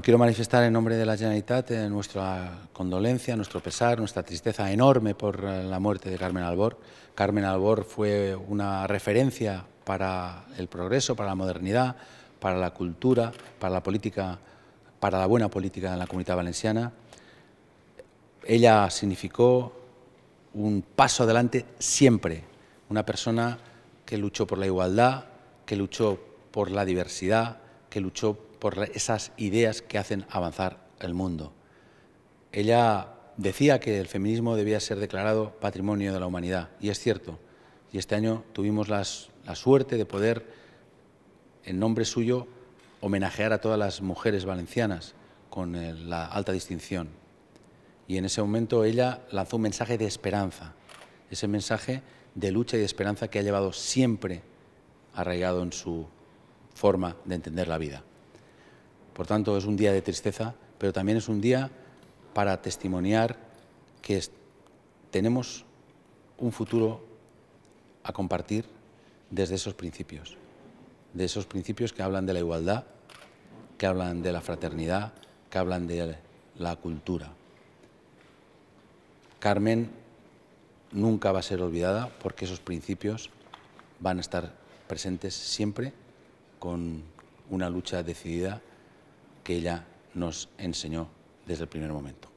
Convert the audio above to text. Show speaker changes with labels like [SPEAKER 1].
[SPEAKER 1] quiero manifestar en nombre de la Generalitat eh, nuestra condolencia, nuestro pesar, nuestra tristeza enorme por eh, la muerte de Carmen Albor. Carmen Albor fue una referencia para el progreso, para la modernidad, para la cultura, para la política, para la buena política en la comunidad valenciana. Ella significó un paso adelante siempre, una persona que luchó por la igualdad, que luchó por la diversidad, que luchó por por esas ideas que hacen avanzar el mundo. Ella decía que el feminismo debía ser declarado patrimonio de la humanidad, y es cierto. Y este año tuvimos la suerte de poder, en nombre suyo, homenajear a todas las mujeres valencianas con eh, la alta distinción. Y en ese momento ella lanzó un mensaje de esperanza, ese mensaje de lucha y de esperanza que ha llevado siempre arraigado en su forma de entender la vida. Por tanto, es un día de tristeza, pero también es un día para testimoniar que tenemos un futuro a compartir desde esos principios, de esos principios que hablan de la igualdad, que hablan de la fraternidad, que hablan de la cultura. Carmen nunca va a ser olvidada porque esos principios van a estar presentes siempre con una lucha decidida que ella nos enseñó desde el primer momento.